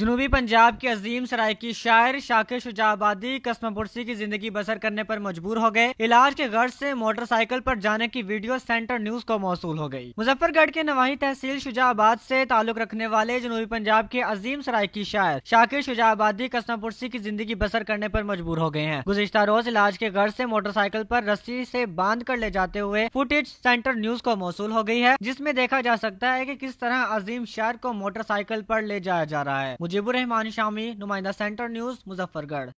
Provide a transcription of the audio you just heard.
जनूबी पंजाब के अजीम सराय की शायर शाकिर शुजाबादी कस्मपुरसी की जिंदगी बसर करने पर मजबूर हो गए इलाज के गर्ज से मोटरसाइकिल पर जाने की वीडियो सेंटर न्यूज को मौसू हो गई मुजफ्फरगढ़ के नवाही तहसील शुजाबाद से ताल्लुक रखने वाले जनूबी पंजाब के अजीम सराय की शायर शाकिर शुजाबादी कस्मपुरसी की जिंदगी बसर करने पर मजबूर हो गए हैं गुजश्ता रोज इलाज के गर्ज से मोटरसाइकिल पर रस्सी से बांध कर ले जाते हुए फुटेज सेंटर न्यूज को मौसू हो गई है जिसमे देखा जा सकता है की किस तरह अजीम शायर को मोटरसाइकिल पर ले जाया जा रहा है मुजीबुर रहमान शामी नुमाइंदा सेंटर न्यूज़ मुजफ्फरगढ़